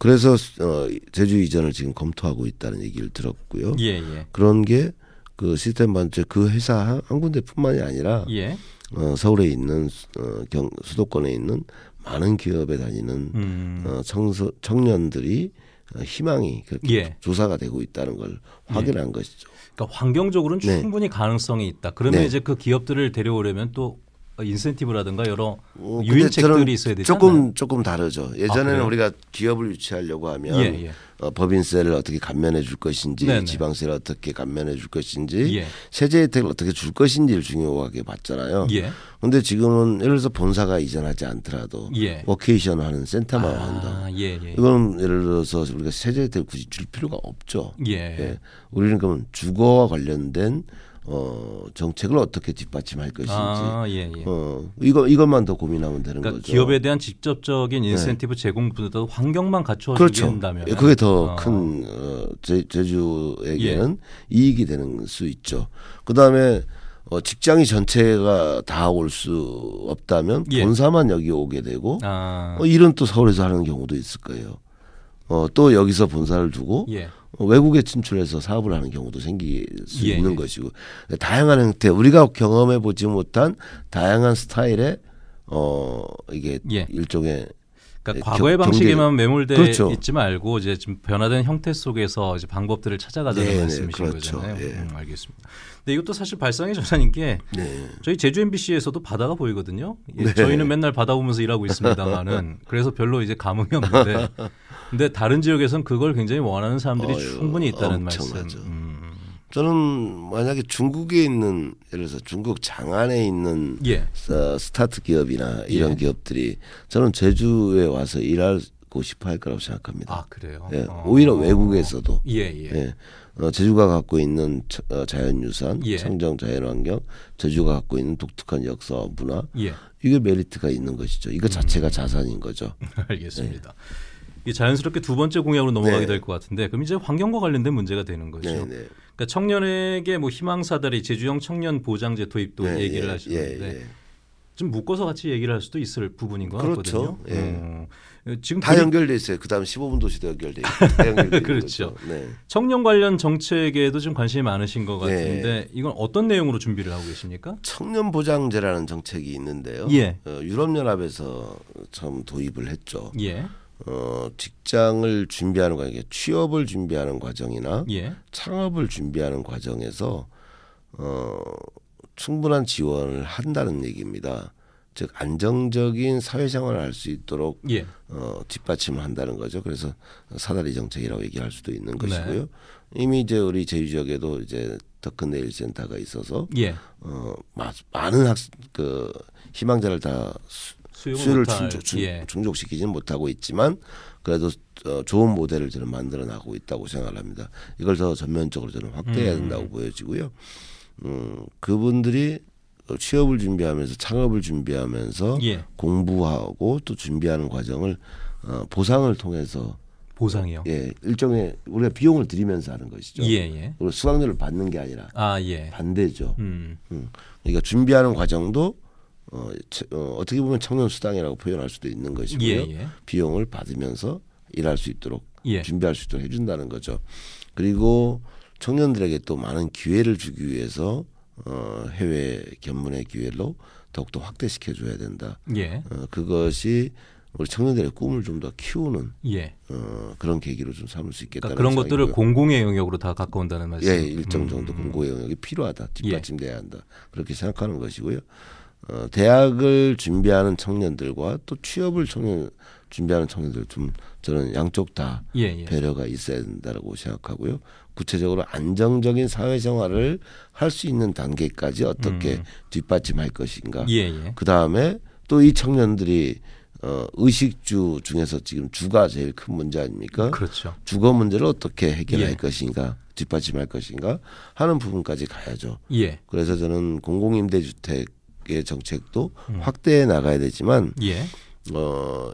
그래서 어, 제주 이전을 지금 검토하고 있다는 얘기를 들었고요. 예, 예. 그런 게 그 시스템 반도체 그 회사 한, 한 군데뿐만이 아니라 예. 어, 서울에 있는 어, 경, 수도권에 있는 많은 기업에 다니는 음. 어, 청소, 청년들이 어, 희망이 그렇게 예. 조사가 되고 있다는 걸 확인한 예. 것이죠. 그러니까 환경적으로는 네. 충분히 가능성이 있다. 그러면 네. 이제 그 기업들을 데려오려면 또 어, 인센티브라든가 여러 어, 유인책들이 있어야 되죠. 조금 조금 다르죠. 아, 예전에는 아, 우리가 기업을 유치하려고 하면 예, 예. 어, 법인세를 어떻게 감면해 줄 것인지 네네. 지방세를 어떻게 감면해 줄 것인지 예. 세제 혜택을 어떻게 줄 것인지를 중요하게 봤잖아요. 그런데 예. 지금은 예를 들어서 본사가 이전하지 않더라도 예. 워케이션 하는 센터만 아, 한다. 예, 이건 예를 들어서 우리가 세제 혜택을 굳이 줄 필요가 없죠. 예. 우리는 그러면 주거와 관련된 어, 정책을 어떻게 뒷받침할 것인지 아, 예, 예. 어, 이거 이것만 더 고민하면 되는 그러니까 거죠. 기업에 대한 직접적인 네. 인센티브 네. 제공보다 환경만 갖춰진다면 그렇죠. 예, 그게 더큰 아. 어, 제주에게는 예. 이익이 되는 수 있죠. 그다음에 어, 직장이 전체가 다 올 수 없다면 예. 본사만 여기 오게 되고 아. 어, 이런 또 서울에서 하는 경우도 있을 거예요. 어, 또 여기서 본사를 두고 예. 어, 외국에 진출해서 사업을 하는 경우도 생길 수 예. 있는 예. 것이고 다양한 형태 우리가 경험해 보지 못한 다양한 스타일의 어 이게 예. 일종의 그러니까 예, 과거의 방식에만 매몰돼 그렇죠. 있지 말고 이제 지금 변화된 형태 속에서 이제 방법들을 찾아가자는 네, 네 말씀이신 그렇죠. 거잖아요. 네. 음, 알겠습니다. 근데 이것도 사실 발상의 전환인 게 네. 저희 제주 MBC에서도 바다가 보이거든요. 예, 네. 저희는 맨날 바다 보면서 일하고 있습니다만은 그래서 별로 이제 감흥이 없는데 근데 다른 지역에선 그걸 굉장히 원하는 사람들이 어, 충분히 있다는 말씀. 음. 저는 만약에 중국에 있는 예를 들어서 중국 장안에 있는 예. 어, 스타트 기업이나 이런 예. 기업들이 저는 제주에 와서 일하고 싶어 할 거라고 생각합니다. 아 그래요? 예. 어. 오히려 외국에서도 예, 예. 예. 어, 제주가 갖고 있는 어, 자연유산, 예. 청정 자연환경, 제주가 갖고 있는 독특한 역사와 문화 예. 이게 메리트가 있는 것이죠. 이거 자체가 음. 자산인 거죠. 알겠습니다. 자연스럽게 두 번째 공약으로 넘어가게 네. 될것 같은데 그럼 이제 환경과 관련된 문제가 되는 거죠. 네, 네. 그러니까 청년에게 뭐 희망사다리 제주형 청년 보장제 도입도 네, 얘기를 예, 하시는데 예, 예, 좀 묶어서 같이 얘기를 할 수도 있을 부분인 것 그렇죠. 같거든요. 예. 어, 지금 다 연결돼 있어요. 그다음 15분 도시도 연결돼 있고 그렇죠. 네. 청년 관련 정책에도 좀 관심이 많으신 것 네. 같은데 예. 이건 어떤 내용으로 준비를 하고 계십니까? 청년 보장제라는 정책이 있는데요. 예. 어, 유럽 연합에서 처음 도입을 했죠. 예. 어, 직장을 준비하는 과정, 취업을 준비하는 과정이나 예. 창업을 준비하는 과정에서 어, 충분한 지원을 한다는 얘기입니다. 즉 안정적인 사회생활을 할 수 있도록 예. 어, 뒷받침을 한다는 거죠. 그래서 사다리 정책이라고 얘기할 수도 있는 것이고요. 네. 이미 이제 우리 제주 지역에도 이제 더큰 내일 센터가 있어서 예. 어, 많은 학 그 희망자를 다 수, 수요를 충족, 예. 시키지는 못하고 있지만 그래도 어, 좋은 모델을 저는 만들어 나가고 있다고 생각합니다. 이걸 더 전면적으로 저는 확대해야 음. 된다고 음. 보여지고요. 음, 그분들이 취업을 준비하면서 창업을 준비하면서 예. 공부하고 또 준비하는 과정을 어, 보상을 통해서 보상이요. 예, 일종의 우리가 비용을 들이면서 하는 것이죠. 예, 예. 우리 수강료를 받는 게 아니라 아, 예. 반대죠. 음. 음. 그러니까 준비하는 과정도 어, 어, 떻게 보면 청년 수당이라고 표현할 수도 있는 것이고요. 예, 예. 비용을 받으면서 일할 수 있도록 예. 준비할 수 있도록 해준다는 거죠. 그리고 청년들에게 또 많은 기회를 주기 위해서 어, 해외 견문의 기회로 더욱더 확대시켜 줘야 된다. 예. 어, 그것이 우리 청년들의 꿈을 좀 더 키우는 예. 어, 그런 계기로 좀 삼을 수 있겠다. 그러니까 그런 것들을 있고요. 공공의 영역으로 다 가까운다는 말씀. 예, 일정 정도 음. 공공의 영역이 필요하다, 예. 뒷받침돼야 한다. 그렇게 생각하는 것이고요. 어, 대학을 준비하는 청년들과 또 취업을 청년 준비하는 청년들 좀 저는 양쪽 다 예, 예. 배려가 있어야 된다라고 생각하고요. 구체적으로 안정적인 사회생활을 할 수 있는 단계까지 어떻게 음. 뒷받침할 것인가. 예, 예. 그 다음에 또 이 청년들이 어, 의식주 중에서 지금 주가 제일 큰 문제 아닙니까? 그렇죠. 주거 문제를 어떻게 해결할 예. 것인가, 뒷받침할 것인가 하는 부분까지 가야죠. 예. 그래서 저는 공공임대주택 의 예, 정책도 음. 확대해 나가야 되지만 예. 어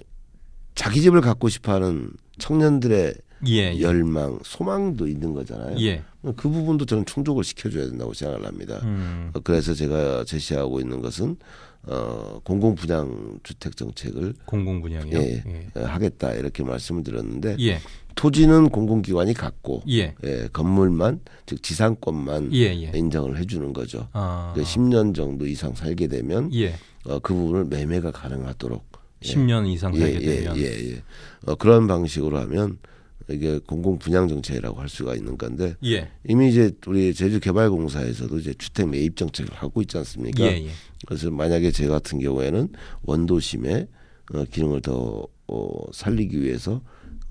자기 집을 갖고 싶어하는 청년들의 예, 예. 열망, 소망도 있는 거잖아요. 예. 그 부분도 저는 충족을 시켜줘야 된다고 생각을 합니다. 음. 그래서 제가 제시하고 있는 것은 어, 공공 분양 주택 정책을 공공 분양이요. 예, 예, 예. 하겠다 이렇게 말씀을 드렸는데 예. 토지는 공공기관이 갖고 예. 예 건물만 즉 지상권만 예, 인정을 해주는 거죠. 아. 그 그러니까 10년 정도 이상 살게 되면 어, 그 부분을 매매가 가능하도록 10년 이상 살게 되면 예, 예, 예. 어, 그런 방식으로 하면 이게 공공 분양 정책이라고 할 수가 있는 건데 예. 이미 이제 우리 제주개발공사에서도 이제 주택 매입 정책을 하고 있지 않습니까? 예, 예. 그래서 만약에 제 같은 경우에는 원도심의 어, 기능을 더 어, 살리기 위해서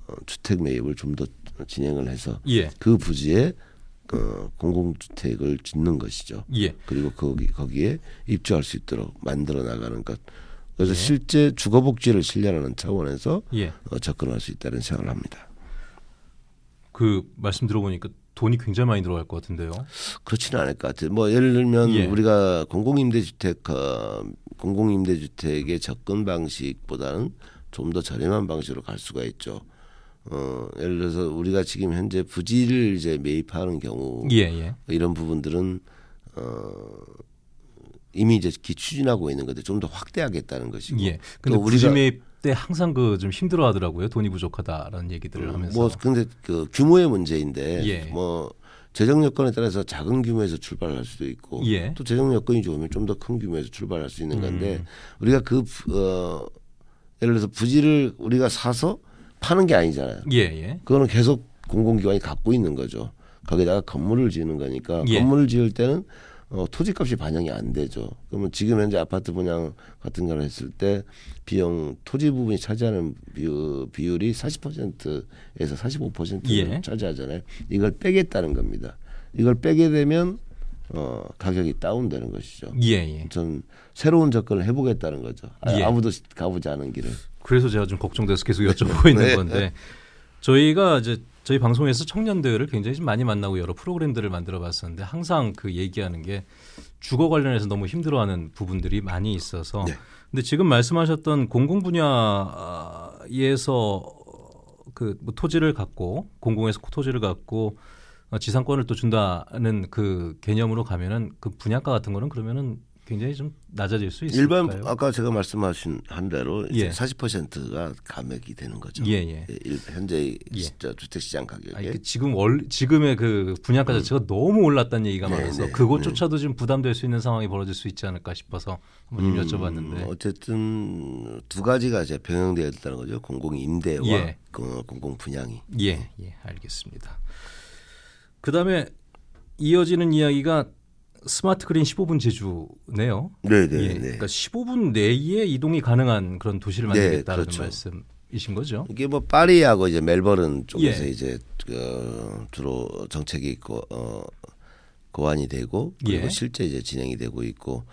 어, 주택 매입을 좀 더 진행을 해서 예. 그 부지에 어, 공공주택을 짓는 것이죠. 예. 그리고 거기 거기에 입주할 수 있도록 만들어 나가는 것. 그래서 예. 실제 주거복지를 실현하는 차원에서 어, 접근할 수 있다는 생각을 합니다. 그 말씀 들어보니까 돈이 굉장히 많이 들어갈 것 같은데요. 그렇지는 않을 것 같아요. 뭐 예를 들면 예. 우리가 공공임대주택 그 공공임대주택의 접근 방식보다는 좀 더 저렴한 방식으로 갈 수가 있죠. 어, 예를 들어서 우리가 지금 현재 부지를 이제 매입하는 경우 예, 예. 이런 부분들은 어, 이미 이제 추진하고 있는 건데 좀더 확대하겠다는 것이고 예. 근데 또 우리가 부지 매입 때 항상 그 좀 힘들어 하더라고요. 돈이 부족하다라는 얘기들을 음, 하면서. 뭐 근데 그 규모의 문제인데 예. 뭐 재정 여건에 따라서 작은 규모에서 출발할 수도 있고 예. 또 재정 여건이 좋으면 좀 더 큰 규모에서 출발할 수 있는 건데 음. 우리가 그 어, 예를 들어서 부지를 우리가 사서 파는 게 아니잖아요. 예, 예. 그거는 계속 공공기관이 갖고 있는 거죠. 거기다가 건물을 지는 거니까 예. 건물을 지을 때는 어, 토지값이 반영이 안 되죠. 그러면 지금 현재 아파트 분양 같은 걸 했을 때 비용 토지 부분이 차지하는 비율, 비율이 40%에서 4 5 예. 차지하잖아요. 이걸 빼겠다는 겁니다. 이걸 빼게 되면 어, 가격이 다운되는 것이죠. 예, 예. 전 새로운 접근을 해보겠다는 거죠. 아, 예. 아무도 가보지 않은 길을. 그래서 제가 좀 걱정돼서 계속 여쭤보고 네. 있는 건데 저희가 이제 저희 방송에서 청년들을 굉장히 많이 만나고 여러 프로그램들을 만들어 봤었는데 항상 그 얘기하는 게 주거 관련해서 너무 힘들어하는 부분들이 많이 있어서 네. 근데 지금 말씀하셨던 공공 분야에서 그 뭐 토지를 갖고 공공에서 토지를 갖고 어, 지상권을 또 준다는 그 개념으로 가면은 그 분양가 같은 거는 그러면은 굉장히 좀 낮아질 수 있을까요? 일반 아까 제가 말씀하신 한 대로 이제 예. 40%가 감액이 되는 거죠. 예, 예. 예 현재 예. 진 주택 시장 가격에 그 지금 월 지금의 그 분양가 음. 자체가 음. 너무 올랐다는 얘기가 네, 많아서 네, 그것조차도 네. 지금 부담될 수 있는 상황이 벌어질 수 있지 않을까 싶어서 한번 음, 여쭤봤는데 어쨌든 두 가지가 이제 병행되어 있다는 거죠. 공공 임대와 예. 그 공공 분양이. 예, 예, 알겠습니다. 그다음에 이어지는 이야기가 스마트 그린 15분 제주네요. 네, 네, 예, 네. 그러니까 15분 내에 이동이 가능한 그런 도시를 네, 만들겠다는 그렇죠. 말씀. 이신 거죠. 이게 뭐 파리하고 이제 멜버른 쪽에서 예. 이제 그 주로 정책이 있고 어 고안이 되고 그리고 예. 실제 이제 진행이 되고 있고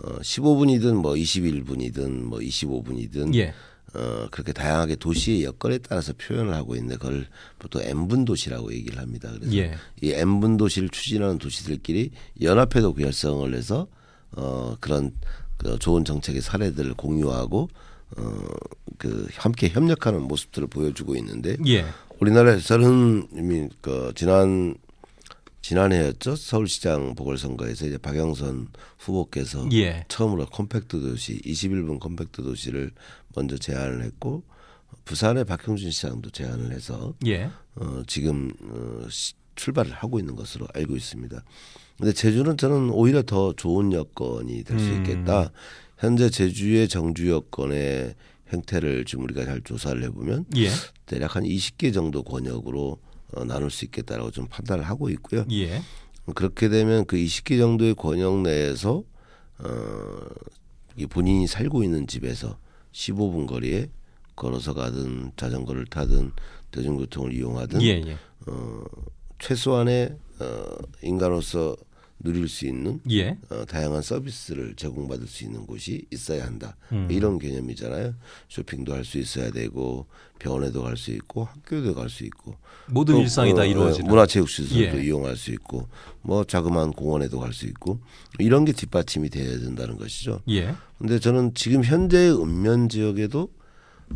어 15분이든 뭐 21분이든 뭐 25분이든 예. 어, 그렇게 다양하게 도시의 여건에 따라서 표현을 하고 있는데 그걸 보통 M분 도시라고 얘기를 합니다. 그래서 예. 이 M분 도시를 추진하는 도시들끼리 연합해도 결성을 해서 어, 그런 그 좋은 정책의 사례들을 공유하고 어, 그 함께 협력하는 모습들을 보여주고 있는데 예. 우리나라에서는 이미 그 지난 지난해였죠 서울시장 보궐선거에서 이제 박영선 후보께서 예. 처음으로 컴팩트 도시 21분 컴팩트 도시를 먼저 제안을 했고 부산의 박형준 시장도 제안을 해서 예. 어, 지금 어, 시, 출발을 하고 있는 것으로 알고 있습니다. 근데 제주는 저는 오히려 더 좋은 여건이 될수 음. 있겠다. 현재 제주의 정주 여건의 행태를 지금 우리가 잘 조사를 해보면 예. 대략 한 20개 정도 권역으로 어, 나눌 수 있겠다라고 좀 판단을 하고 있고요. 예. 그렇게 되면 그 20개 정도의 권역 내에서 어, 본인이 살고 있는 집에서 15분 거리에 걸어서 가든 자전거를 타든 대중교통을 이용하든 예, 예. 어, 최소한의 어, 인간으로서 누릴 수 있는 예. 어, 다양한 서비스를 제공받을 수 있는 곳이 있어야 한다 음. 이런 개념이잖아요 쇼핑도 할 수 있어야 되고 병원에도 갈 수 있고 학교도 갈 수 있고 모든 또, 일상이 어, 다 어, 이루어지는 문화체육시설도 예. 이용할 수 있고 뭐 자그마한 공원에도 갈 수 있고 이런 게 뒷받침이 돼야 된다는 것이죠 예. 근데 저는 지금 현재 읍면 지역에도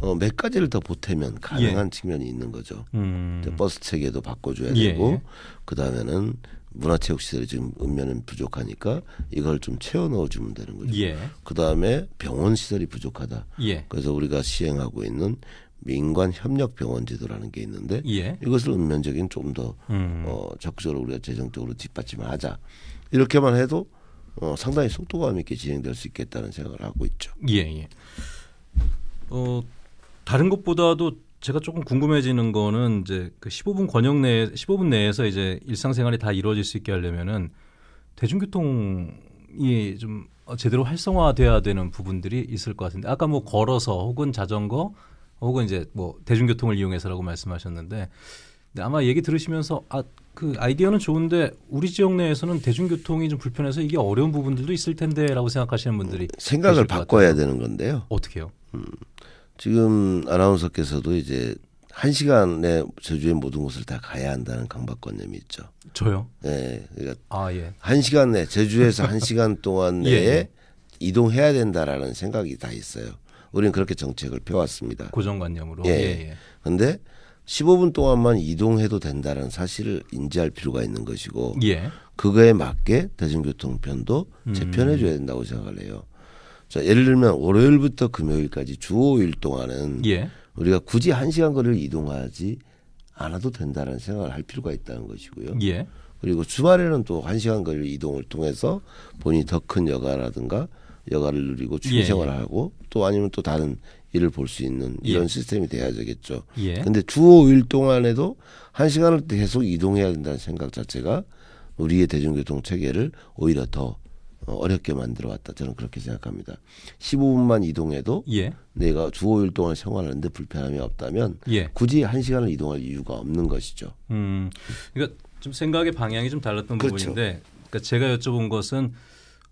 어, 몇 가지를 더 보태면 가능한 예. 측면이 있는 거죠. 음. 버스 체계도 바꿔줘야 예. 되고 그 다음에는 문화체육 시설이 지금 읍면은 부족하니까 이걸 좀 채워 넣어 주면 되는 거죠. 예. 그다음에 병원 시설이 부족하다. 예. 그래서 우리가 시행하고 있는 민관 협력 병원 제도라는 게 있는데 예. 이것을 읍면적인 좀더 음. 어, 적극적으로 우리가 재정적으로 뒷받침하자. 이렇게만 해도 어, 상당히 속도감 있게 진행될 수 있겠다는 생각을 하고 있죠. 예. 예. 어 다른 것보다도 제가 조금 궁금해지는 거는 이제 그 15분 권역 내에 15분 내에서 이제 일상생활이 다 이루어질 수 있게 하려면은 대중교통이 좀 제대로 활성화돼야 되는 부분들이 있을 것 같은데 아까 뭐 걸어서 혹은 자전거 혹은 이제 뭐 대중교통을 이용해서라고 말씀하셨는데 아마 얘기 들으시면서 아 그 아이디어는 좋은데 우리 지역 내에서는 대중교통이 좀 불편해서 이게 어려운 부분들도 있을 텐데라고 생각하시는 분들이 생각을 바꿔야 되는 건데요. 어떻게요? 음. 지금 아나운서께서도 이제 한 시간에 제주의 모든 곳을 다 가야 한다는 강박관념이 있죠. 저요? 네, 그러니까 아 예. 한 시간 내 제주에서 한 시간 동안 내에 예, 예. 이동해야 된다라는 생각이 다 있어요. 우리는 그렇게 정책을 펴왔습니다. 고정관념으로. 예. 예, 그런데 예. 15분 동안만 이동해도 된다는 사실을 인지할 필요가 있는 것이고, 그거에 맞게 대중교통편도 음. 재편해줘야 된다고 생각을 해요. 자, 예를 들면 월요일부터 금요일까지 주 5일 동안은 예. 우리가 굳이 한시간 거리를 이동하지 않아도 된다는 생각을 할 필요가 있다는 것이고요. 예. 그리고 주말에는 또 한시간 거리 를 이동을 통해서 본인이 더 큰 여가라든가 여가를 누리고 취미 생활을 예. 하고 또 아니면 또 다른 일을 볼 수 있는 예. 이런 예. 시스템이 돼야 되겠죠. 그런데주 5일 동안에도 한 시간을 계속 이동해야 된다는 생각 자체가 우리의 대중교통 체계를 오히려 더 어, 어렵게 만들어 왔다. 저는 그렇게 생각합니다. 15분만 이동해도 예. 내가 주 5일 동안 생활하는데 불편함이 없다면 예. 굳이 한시간을 이동할 이유가 없는 것이죠. 음. 그러니까 좀 생각의 방향이 좀 달랐던 그렇죠. 부분인데 그러니까 제가 여쭤본 것은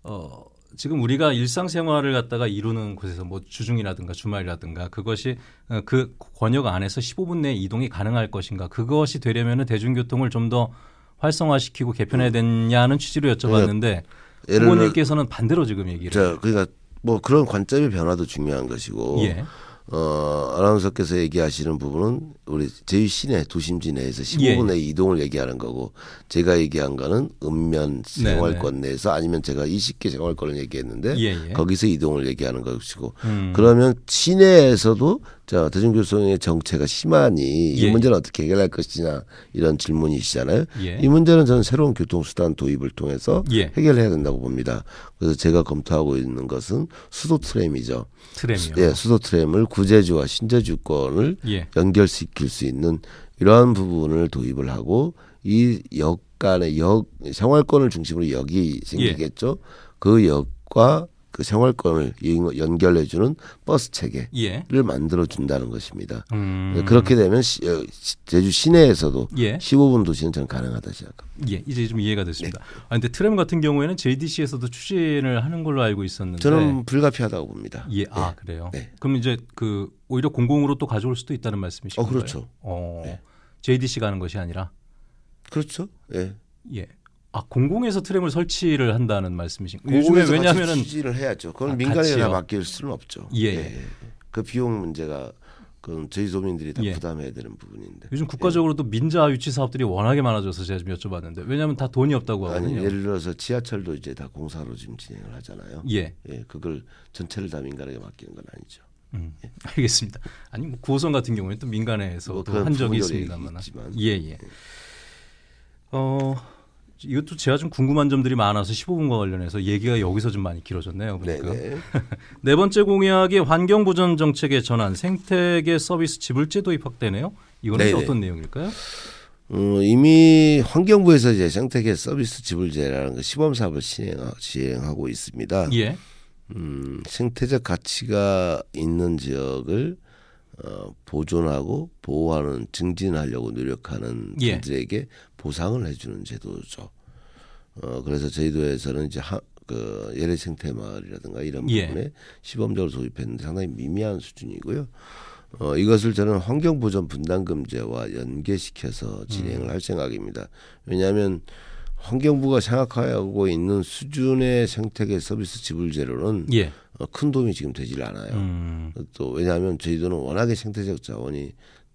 어 지금 우리가 일상생활을 갖다가 이루는 곳에서 뭐 주중이라든가 주말이라든가 그것이 어, 그 권역 안에서 15분 내에 이동이 가능할 것인가 그것이 되려면은 대중교통을 좀 더 활성화시키고 개편해야 음. 되냐는 취지로 여쭤봤는데 네. 예를 부모님께서는 반대로 지금 얘기를. 자, 그러니까 뭐 그런 관점의 변화도 중요한 것이고. 예. 어, 아나운서께서 얘기하시는 부분은 우리 제주 시내 도심지 내에서 15분 예, 내 예. 이동을 얘기하는 거고 제가 얘기한 거는 읍면 생활권 네네. 네. 내에서 아니면 제가 20개 생활권을 얘기했는데 예예. 예. 거기서 이동을 얘기하는 것이고 음. 그러면 시내에서도 자 대중교통의 정체가 심하니 예. 이 문제는 어떻게 해결할 것이냐 이런 질문이시잖아요. 예. 이 문제는 저는 새로운 교통수단 도입을 통해서 예. 해결해야 된다고 봅니다. 그래서 제가 검토하고 있는 것은 수도 트램이죠. 트램이요. 예, 수도 트램을 구제주와 신제주권을 연결시키 부킬수 있는 이러한 부분을 도입을 하고 이역 간의 역 생활권을 중심으로 역이 생기겠죠. 예. 그 역과 그 생활권을 연결해주는 버스 체계를 예. 만들어준다는 것입니다. 음. 그렇게 되면 시, 어, 제주 시내에서도 예. 15분 도시는 저는 가능하다 생각합니다. 예, 이제 좀 이해가 됐습니다. 네. 아, 트램 같은 경우에는 JDC에서도 추진을 하는 걸로 알고 있었는데 저는 불가피하다고 봅니다. 예, 아 예. 그래요. 네. 그럼 이제 그 오히려 공공으로 또 가져올 수도 있다는 말씀이신가요? 어, 그렇죠. 어, 네. JDC 가는 것이 아니라 그렇죠. 예. 예. 아 공공에서 트램을 설치를 한다는 말씀이신 거예에 왜냐하면은 지를 해야죠. 그건 아, 민간에다 맡길 수는 없죠. 예 예. 예. 예. 그 비용 문제가 그 저희 소민들이 다 예. 부담해야 되는 부분인데. 요즘 국가적으로도 민자 유치 사업들이 워낙에 많아져서 제가 좀 여쭤봤는데 왜냐하면 다 돈이 없다고 하거든요. 아니, 예를 들어서 지하철도 이제 다 공사로 지금 진행을 하잖아요. 예. 예. 그걸 전체를 다 민간에게 맡기는 건 아니죠. 음, 예. 알겠습니다. 아니 뭐 구호선 같은 경우에는 또민간에서뭐한 적이 있습니다만. 예예. 어. 이것도 제가 좀 궁금한 점들이 많아서 15분과 관련해서 얘기가 여기서 좀 많이 길어졌네요. 그러니까 네 번째 공약이 환경 보전 정책의 전환, 생태계 서비스 지불제 도입 학되네요 이거는 네, 어떤 내용일까요? 음, 이미 환경부에서 이제 생태계 서비스 지불제라는 그 시범 사업을 시행하고 있습니다. 예. 음, 생태적 가치가 있는 지역을 어, 보존하고 보호하는 증진하려고 노력하는 예. 분들에게 보상을 해주는 제도죠. 어, 그래서 저희도에서는 이제 하, 그 예래 생태 마을이라든가 이런 예. 부분에 시범적으로 도입했는데 상당히 미미한 수준이고요. 어, 이것을 저는 환경보전 분담금제와 연계시켜서 진행을 음. 할 생각입니다. 왜냐하면 환경부가 생각하고 있는 수준의 생태계 서비스 지불제로는 예. 어, 큰 도움이 지금 되질 않아요. 음. 또 왜냐하면 저희도는 워낙에 생태적 자원이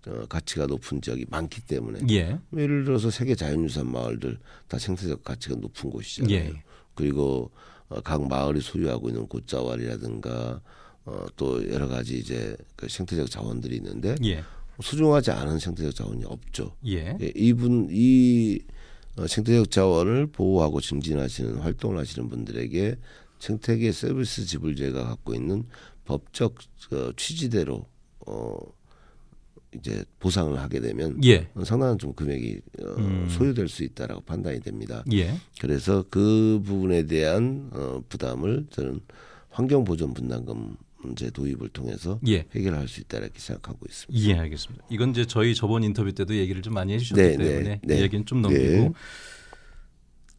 어, 가치가 높은 지역이 많기 때문에 예. 뭐 예를 들어서 세계 자연유산 마을들 다 생태적 가치가 높은 곳이잖아요. 예. 그리고 어, 각 마을이 소유하고 있는 곶자왈이라든가 또 여러 가지 이제 그 생태적 자원들이 있는데 예. 소중하지 않은 생태적 자원이 없죠. 예, 예 이분 이 생태적 자원을 보호하고 증진하시는 활동을 하시는 분들에게 생태계 서비스 지불제가 갖고 있는 법적 어, 취지대로 어 이제 보상을 하게 되면 예. 상당한 좀 금액이 어, 음. 소요될 수 있다라고 판단이 됩니다. 예. 그래서 그 부분에 대한 어, 부담을 저는 환경보전분담금 문제 도입을 통해서 예. 해결할 수 있다 이렇게 생각하고 있습니다. 예, 알겠습니다. 이건 이제 저희 저번 인터뷰 때도 얘기를 좀 많이 해주셨기 네, 네 때문에 네, 네. 얘기는 좀 넘기고 예.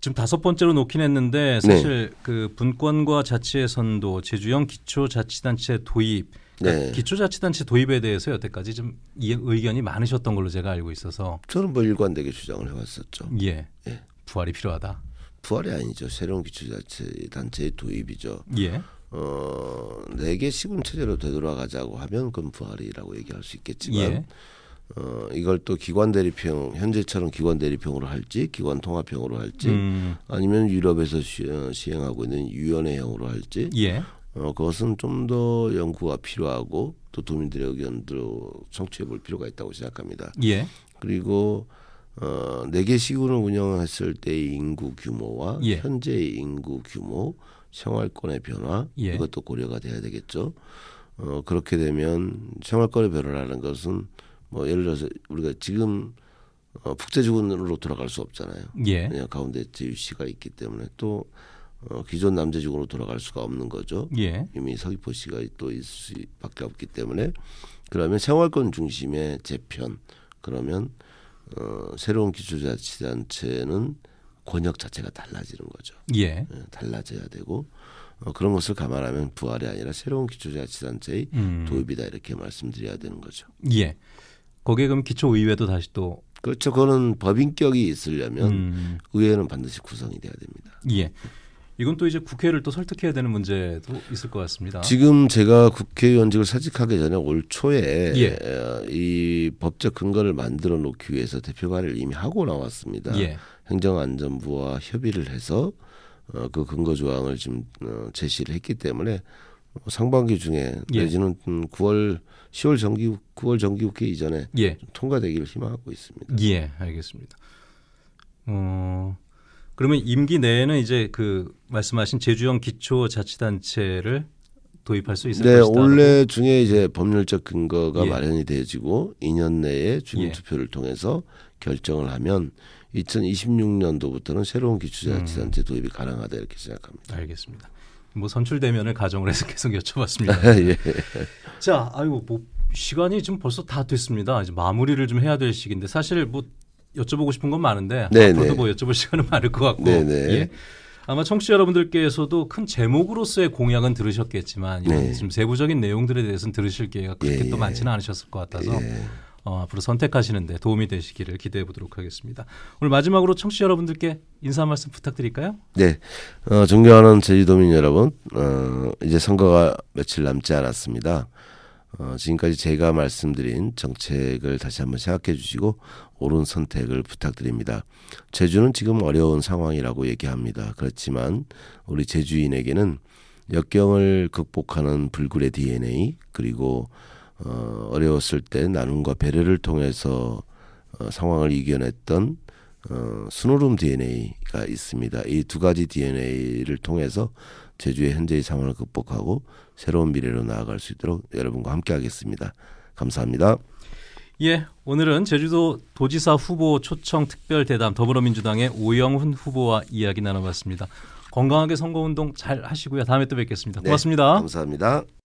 지금 다섯 번째로 놓긴 했는데 사실 네. 그 분권과 자치의 선도 제주형 기초자치단체 도입 그러니까 네. 기초자치단체 도입에 대해서 여태까지 좀 이, 의견이 많으셨던 걸로 제가 알고 있어서 저는 뭐 일관되게 주장을 해왔었죠. 예. 예. 부활이 필요하다. 부활이 아니죠. 새로운 기초자치단체의 도입이죠. 예. 어네 개 시군 체제로 되돌아가자고 하면 그건 부활이라고 얘기할 수 있겠지만. 예. 어, 이걸 또 기관 대립형 현재처럼 기관 대립형으로 할지 기관 통합형으로 할지 음. 아니면 유럽에서 어, 시행하고 있는 유연회형으로 할지 예. 어, 그것은 좀 더 연구가 필요하고 또 도민들의 의견도 청취해 볼 필요가 있다고 생각합니다. 예. 그리고 어, 4개 시군을 운영했을 때의 인구 규모와 예. 현재의 인구 규모, 생활권의 변화 예. 이것도 고려가 돼야 되겠죠. 어, 그렇게 되면 생활권의 변화라는 것은 뭐 예를 들어서 우리가 지금 어, 북제주군으로 돌아갈 수 없잖아요. 예. 그냥 가운데 제유씨가 있기 때문에 또 어, 기존 남제주군으로 돌아갈 수가 없는 거죠. 예. 이미 서귀포 씨가 또 있을 수밖에 없기 때문에 그러면 생활권 중심의 재편 그러면 어, 새로운 기초자치단체는 권역 자체가 달라지는 거죠. 예. 예. 달라져야 되고 어, 그런 것을 감안하면 부활이 아니라 새로운 기초자치단체의 음. 도입이다 이렇게 말씀드려야 되는 거죠. 예. 거기에 그럼 기초의회도 다시 또 그렇죠. 그거는 법인격이 있으려면 음. 의회는 반드시 구성이 돼야 됩니다. 예. 이건 또 이제 국회를 또 설득해야 되는 문제도 있을 것 같습니다. 지금 제가 국회의원직을 사직하기 전에 올 초에 예. 어, 이 법적 근거를 만들어 놓기 위해서 대표관을 이미 하고 나왔습니다. 예. 행정안전부와 협의를 해서 어, 그 근거 조항을 지금 어, 제시를 했기 때문에 뭐 상반기 중에 예. 내지는 9월 10월 정기국 9월 정기국회 이전에 예. 통과되기를 희망하고 있습니다. 예, 알겠습니다. 어 그러면 임기 내에는 이제 그 말씀하신 제주형 기초자치단체를 도입할 수 있을 네, 것이다. 올해 중에 이제 법률적 근거가 예. 마련이 되어지고 2년 내에 주민투표를 예. 통해서 결정을 하면 2026년도부터는 새로운 기초자치단체 음. 도입이 가능하다 이렇게 생각합니다. 알겠습니다. 뭐 선출 되면을 가정을 해서 계속 여쭤봤습니다. 예. 자, 아이고 뭐 시간이 지금 벌써 다 됐습니다. 이제 마무리를 좀 해야 될 시기인데 사실 뭐 여쭤보고 싶은 건 많은데 네네. 앞으로도 네. 뭐 여쭤볼 시간은 많을 것 같고 네네. 네. 예. 아마 청취자 여러분들께서도 큰 제목으로서의 공약은 들으셨겠지만 예, 네. 이런 세부적인 내용들에 대해서는 들으실 기회가 그렇게 예. 또 예. 많지는 않으셨을 것 같아서 예. 어, 앞으로 선택하시는데 도움이 되시기를 기대해 보도록 하겠습니다. 오늘 마지막으로 청취 여러분들께 인사 말씀 부탁드릴까요? 네, 어, 존경하는 제주도민 여러분, 어, 이제 선거가 며칠 남지 않았습니다. 어, 지금까지 제가 말씀드린 정책을 다시 한번 생각해 주시고 옳은 선택을 부탁드립니다. 제주는 지금 어려운 상황이라고 얘기합니다. 그렇지만 우리 제주인에게는 역경을 극복하는 불굴의 DNA 그리고 어, 어려웠을 때 나눔과 배려를 통해서 어, 상황을 이겨냈던 어, 순오름 DNA가 있습니다. 이 두 가지 DNA를 통해서 제주의 현재의 상황을 극복하고 새로운 미래로 나아갈 수 있도록 여러분과 함께하겠습니다. 감사합니다. 예, 오늘은 제주도 도지사 후보 초청 특별 대담 더불어민주당의 오영훈 후보와 이야기 나눠봤습니다. 건강하게 선거운동 잘 하시고요. 다음에 또 뵙겠습니다. 네, 고맙습니다. 네, 감사합니다.